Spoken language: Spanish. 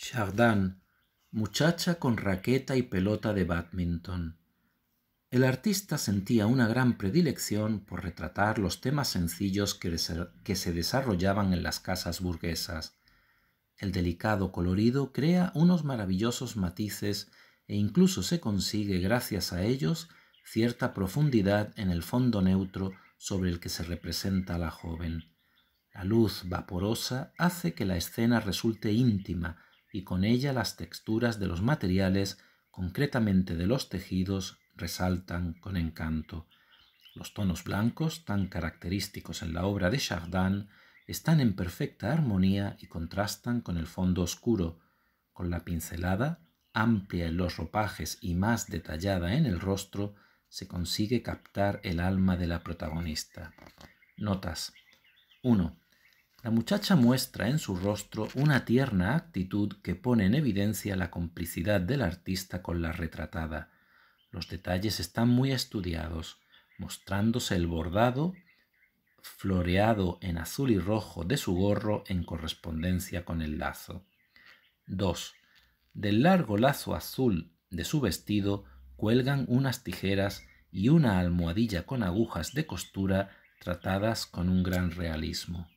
Chardin, muchacha con raqueta y pelota de badminton. El artista sentía una gran predilección por retratar los temas sencillos que, que se desarrollaban en las casas burguesas. El delicado colorido crea unos maravillosos matices e incluso se consigue gracias a ellos cierta profundidad en el fondo neutro sobre el que se representa a la joven. La luz vaporosa hace que la escena resulte íntima, y con ella las texturas de los materiales, concretamente de los tejidos, resaltan con encanto. Los tonos blancos, tan característicos en la obra de Chardin, están en perfecta armonía y contrastan con el fondo oscuro. Con la pincelada, amplia en los ropajes y más detallada en el rostro, se consigue captar el alma de la protagonista. Notas 1. La muchacha muestra en su rostro una tierna actitud que pone en evidencia la complicidad del artista con la retratada. Los detalles están muy estudiados, mostrándose el bordado floreado en azul y rojo de su gorro en correspondencia con el lazo. 2. Del largo lazo azul de su vestido cuelgan unas tijeras y una almohadilla con agujas de costura tratadas con un gran realismo.